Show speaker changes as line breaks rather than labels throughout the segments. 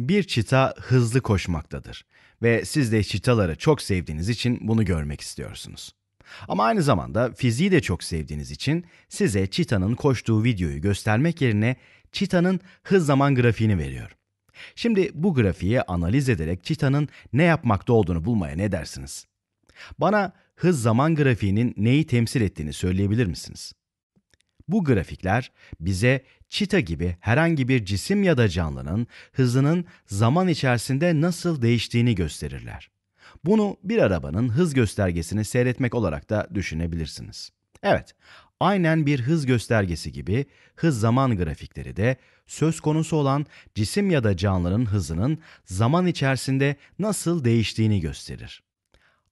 Bir çita hızlı koşmaktadır ve siz de çitaları çok sevdiğiniz için bunu görmek istiyorsunuz. Ama aynı zamanda fiziği de çok sevdiğiniz için size çitanın koştuğu videoyu göstermek yerine çitanın hız zaman grafiğini veriyor. Şimdi bu grafiği analiz ederek çitanın ne yapmakta olduğunu bulmaya ne dersiniz? Bana hız zaman grafiğinin neyi temsil ettiğini söyleyebilir misiniz? Bu grafikler bize çita gibi herhangi bir cisim ya da canlının hızının zaman içerisinde nasıl değiştiğini gösterirler. Bunu bir arabanın hız göstergesini seyretmek olarak da düşünebilirsiniz. Evet, aynen bir hız göstergesi gibi hız zaman grafikleri de söz konusu olan cisim ya da canlının hızının zaman içerisinde nasıl değiştiğini gösterir.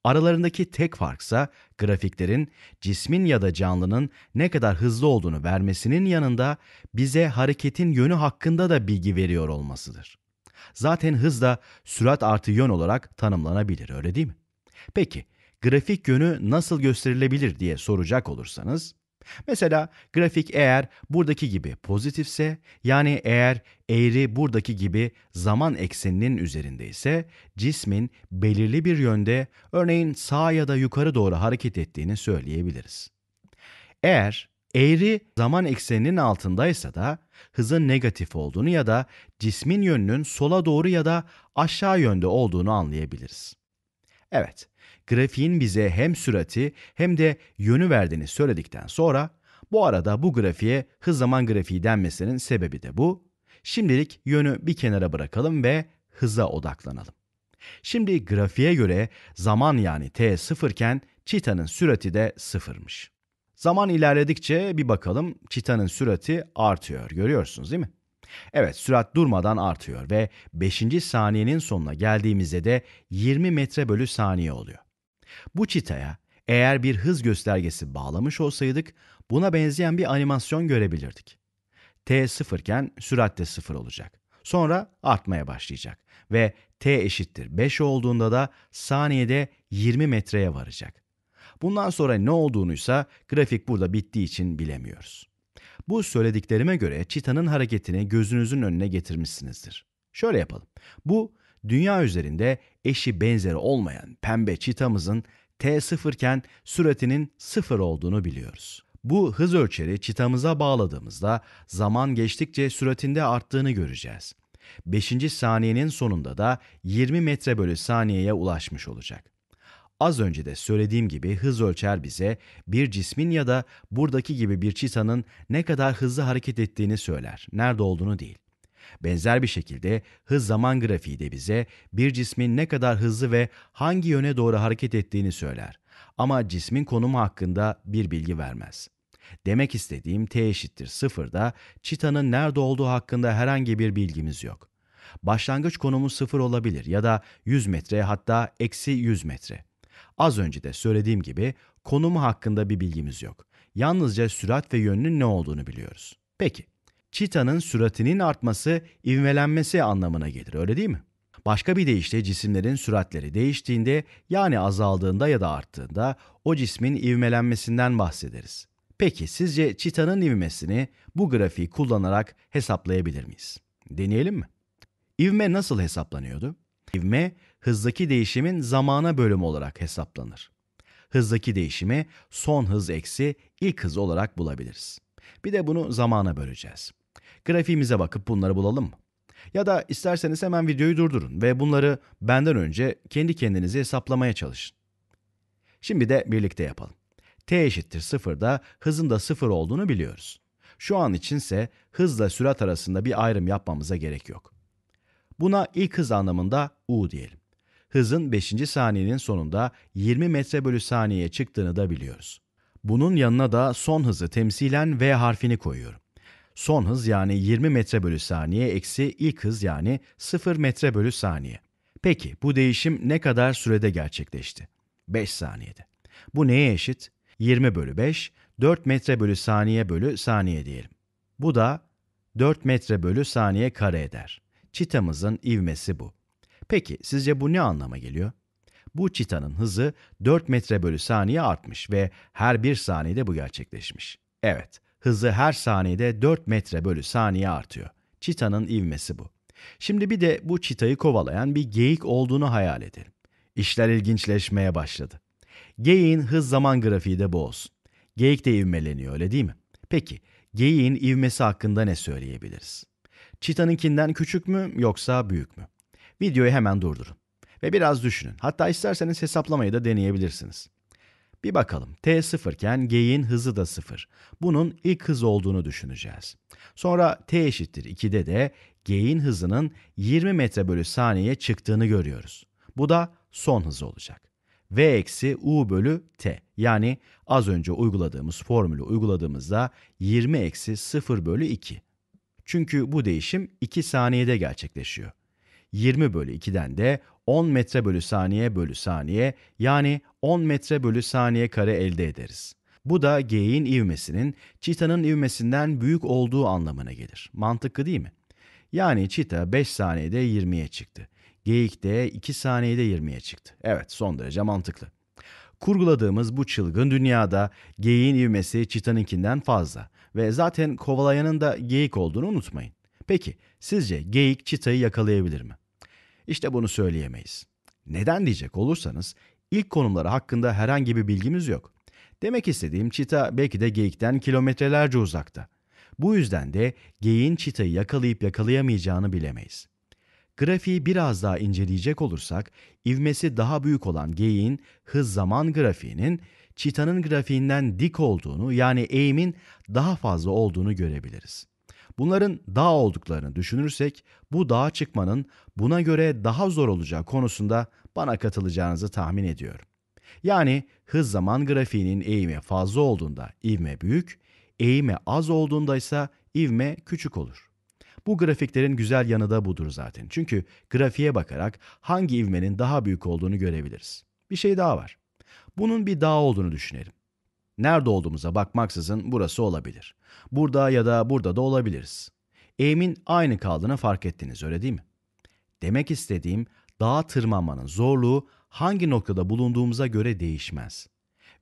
Aralarındaki tek farksa grafiklerin cismin ya da canlının ne kadar hızlı olduğunu vermesinin yanında bize hareketin yönü hakkında da bilgi veriyor olmasıdır. Zaten hız da sürat artı yön olarak tanımlanabilir öyle değil mi? Peki grafik yönü nasıl gösterilebilir diye soracak olursanız Mesela grafik eğer buradaki gibi pozitifse yani eğer eğri buradaki gibi zaman ekseninin üzerinde ise cismin belirli bir yönde örneğin sağ ya da yukarı doğru hareket ettiğini söyleyebiliriz. Eğer eğri zaman ekseninin altındaysa da hızın negatif olduğunu ya da cismin yönünün sola doğru ya da aşağı yönde olduğunu anlayabiliriz. Evet, grafiğin bize hem sürati hem de yönü verdiğini söyledikten sonra bu arada bu grafiğe hız zaman grafiği denmesinin sebebi de bu. Şimdilik yönü bir kenara bırakalım ve hıza odaklanalım. Şimdi grafiğe göre zaman yani t sıfırken çitanın sürati de sıfırmış. Zaman ilerledikçe bir bakalım çitanın sürati artıyor görüyorsunuz değil mi? Evet sürat durmadan artıyor ve 5. saniyenin sonuna geldiğimizde de 20 metre bölü saniye oluyor. Bu çitaya eğer bir hız göstergesi bağlamış olsaydık buna benzeyen bir animasyon görebilirdik. T sıfırken sürat de sıfır olacak. Sonra artmaya başlayacak ve t eşittir 5 olduğunda da saniyede 20 metreye varacak. Bundan sonra ne olduğunuysa grafik burada bittiği için bilemiyoruz. Bu söylediklerime göre çitanın hareketini gözünüzün önüne getirmişsinizdir. Şöyle yapalım. Bu dünya üzerinde eşi benzeri olmayan pembe çitamızın T0 iken süratinin 0 olduğunu biliyoruz. Bu hız ölçeri çitamıza bağladığımızda zaman geçtikçe süratinde arttığını göreceğiz. 5. saniyenin sonunda da 20 metre bölü saniyeye ulaşmış olacak. Az önce de söylediğim gibi hız ölçer bize bir cismin ya da buradaki gibi bir çitanın ne kadar hızlı hareket ettiğini söyler, nerede olduğunu değil. Benzer bir şekilde hız zaman grafiği de bize bir cismin ne kadar hızlı ve hangi yöne doğru hareket ettiğini söyler. Ama cismin konumu hakkında bir bilgi vermez. Demek istediğim t eşittir sıfırda çitanın nerede olduğu hakkında herhangi bir bilgimiz yok. Başlangıç konumu sıfır olabilir ya da 100 metre hatta eksi 100 metre. Az önce de söylediğim gibi konumu hakkında bir bilgimiz yok. Yalnızca sürat ve yönünün ne olduğunu biliyoruz. Peki, çitanın süratinin artması, ivmelenmesi anlamına gelir öyle değil mi? Başka bir deyişle cisimlerin süratleri değiştiğinde yani azaldığında ya da arttığında o cismin ivmelenmesinden bahsederiz. Peki sizce çitanın ivmesini bu grafiği kullanarak hesaplayabilir miyiz? Deneyelim mi? İvme nasıl hesaplanıyordu? İvme hızdaki değişimin zamana bölümü olarak hesaplanır. Hızdaki değişimi son hız eksi ilk hız olarak bulabiliriz. Bir de bunu zamana böleceğiz. Grafiğimize bakıp bunları bulalım mı? Ya da isterseniz hemen videoyu durdurun ve bunları benden önce kendi kendinizi hesaplamaya çalışın. Şimdi de birlikte yapalım. t eşittir 0'da hızın da 0 olduğunu biliyoruz. Şu an içinse hızla sürat arasında bir ayrım yapmamıza gerek yok. Buna ilk hız anlamında u diyelim. Hızın 5. saniyenin sonunda 20 metre bölü saniyeye çıktığını da biliyoruz. Bunun yanına da son hızı temsilen v harfini koyuyorum son hız yani 20 metre bölü saniye eksi ilk hız yani 0 metre bölü saniye. Peki bu değişim ne kadar sürede gerçekleşti? 5 saniyede. Bu neye eşit? 20 bölü 5, 4 metre bölü saniye bölü saniye diyelim. Bu da 4 metre bölü saniye kare eder. Çitamızın ivmesi bu. Peki sizce bu ne anlama geliyor? Bu çitanın hızı 4 metre bölü saniye artmış ve her bir saniyede bu gerçekleşmiş. Evet, Hızı her saniyede 4 metre bölü saniye artıyor. Çitanın ivmesi bu. Şimdi bir de bu çitayı kovalayan bir geyik olduğunu hayal edelim. İşler ilginçleşmeye başladı. Geyiğin hız zaman grafiği de bu olsun. Geyik de ivmeleniyor öyle değil mi? Peki geyiğin ivmesi hakkında ne söyleyebiliriz? Çitanınkinden küçük mü yoksa büyük mü? Videoyu hemen durdurun ve biraz düşünün. Hatta isterseniz hesaplamayı da deneyebilirsiniz. Bir bakalım t sıfırken g'in hızı da sıfır. Bunun ilk hız olduğunu düşüneceğiz. Sonra t eşittir 2'de de g'in hızının 20 metre bölü saniye çıktığını görüyoruz. Bu da son hız olacak. v eksi u bölü t yani az önce uyguladığımız formülü uyguladığımızda 20 eksi 0 bölü 2. Çünkü bu değişim 2 saniyede gerçekleşiyor. 20 bölü 2'den de 10 metre bölü saniye bölü saniye yani 10 metre bölü saniye kare elde ederiz. Bu da geyiğin ivmesinin çitanın ivmesinden büyük olduğu anlamına gelir. Mantıklı değil mi? Yani çita 5 saniyede 20'ye çıktı. Geyik de 2 saniyede 20'ye çıktı. Evet son derece mantıklı. Kurguladığımız bu çılgın dünyada geyiğin ivmesi çitanınkinden fazla ve zaten kovalayanın da geyik olduğunu unutmayın. Peki sizce geyik çitayı yakalayabilir mi? İşte bunu söyleyemeyiz. Neden diyecek olursanız ilk konumları hakkında herhangi bir bilgimiz yok. Demek istediğim çita belki de geyikten kilometrelerce uzakta. Bu yüzden de geyin çitayı yakalayıp yakalayamayacağını bilemeyiz. Grafiği biraz daha inceleyecek olursak, ivmesi daha büyük olan geyin hız-zaman grafiğinin çitanın grafiğinden dik olduğunu yani eğimin daha fazla olduğunu görebiliriz. Bunların dağ olduklarını düşünürsek bu dağa çıkmanın buna göre daha zor olacağı konusunda bana katılacağınızı tahmin ediyorum. Yani hız zaman grafiğinin eğimi fazla olduğunda ivme büyük, eğimi az olduğunda ise ivme küçük olur. Bu grafiklerin güzel yanı da budur zaten. Çünkü grafiğe bakarak hangi ivmenin daha büyük olduğunu görebiliriz. Bir şey daha var. Bunun bir dağ olduğunu düşünelim. Nerede olduğumuza bakmaksızın burası olabilir. Burada ya da burada da olabiliriz. Eğimin aynı kaldığını fark ettiniz öyle değil mi? Demek istediğim dağa tırmanmanın zorluğu hangi noktada bulunduğumuza göre değişmez.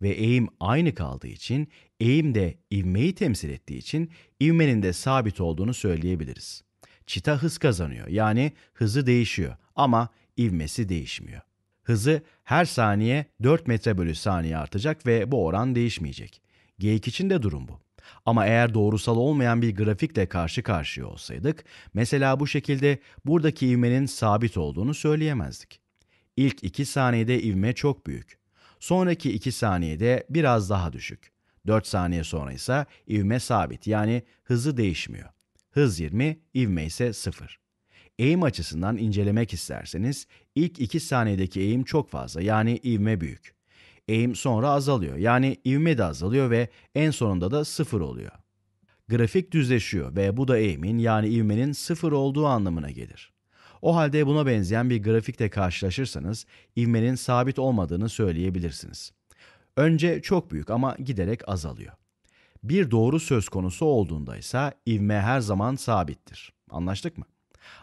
Ve eğim aynı kaldığı için eğim de ivmeyi temsil ettiği için ivmenin de sabit olduğunu söyleyebiliriz. Çita hız kazanıyor yani hızı değişiyor ama ivmesi değişmiyor. Hızı her saniye 4 metre bölü saniye artacak ve bu oran değişmeyecek. Geyik için de durum bu. Ama eğer doğrusal olmayan bir grafikle karşı karşıya olsaydık, mesela bu şekilde buradaki ivmenin sabit olduğunu söyleyemezdik. İlk 2 saniyede ivme çok büyük. Sonraki 2 saniyede biraz daha düşük. 4 saniye sonra ise ivme sabit yani hızı değişmiyor. Hız 20, ivme ise 0. Eğim açısından incelemek isterseniz ilk 2 saniyedeki eğim çok fazla yani ivme büyük. Eğim sonra azalıyor yani ivme de azalıyor ve en sonunda da sıfır oluyor. Grafik düzleşiyor ve bu da eğimin yani ivmenin sıfır olduğu anlamına gelir. O halde buna benzeyen bir grafikte karşılaşırsanız ivmenin sabit olmadığını söyleyebilirsiniz. Önce çok büyük ama giderek azalıyor. Bir doğru söz konusu olduğunda ise ivme her zaman sabittir. Anlaştık mı?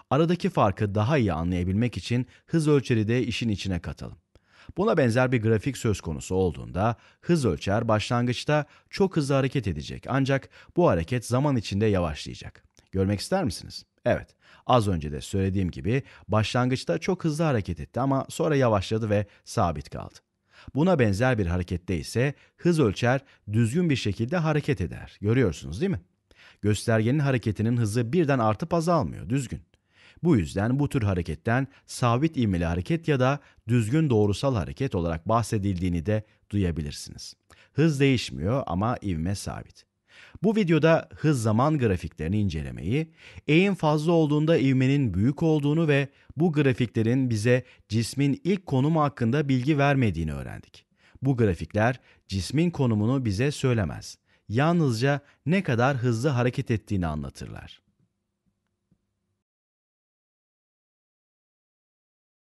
Aradaki farkı daha iyi anlayabilmek için hız ölçeri de işin içine katalım. Buna benzer bir grafik söz konusu olduğunda hız ölçer başlangıçta çok hızlı hareket edecek ancak bu hareket zaman içinde yavaşlayacak. Görmek ister misiniz? Evet, az önce de söylediğim gibi başlangıçta çok hızlı hareket etti ama sonra yavaşladı ve sabit kaldı. Buna benzer bir harekette ise hız ölçer düzgün bir şekilde hareket eder. Görüyorsunuz değil mi? Göstergenin hareketinin hızı birden artıp azalmıyor, düzgün. Bu yüzden bu tür hareketten sabit ivmeli hareket ya da düzgün doğrusal hareket olarak bahsedildiğini de duyabilirsiniz. Hız değişmiyor ama ivme sabit. Bu videoda hız zaman grafiklerini incelemeyi, eğim fazla olduğunda ivmenin büyük olduğunu ve bu grafiklerin bize cismin ilk konumu hakkında bilgi vermediğini öğrendik. Bu grafikler cismin konumunu bize söylemez. Yalnızca ne kadar hızlı hareket ettiğini anlatırlar.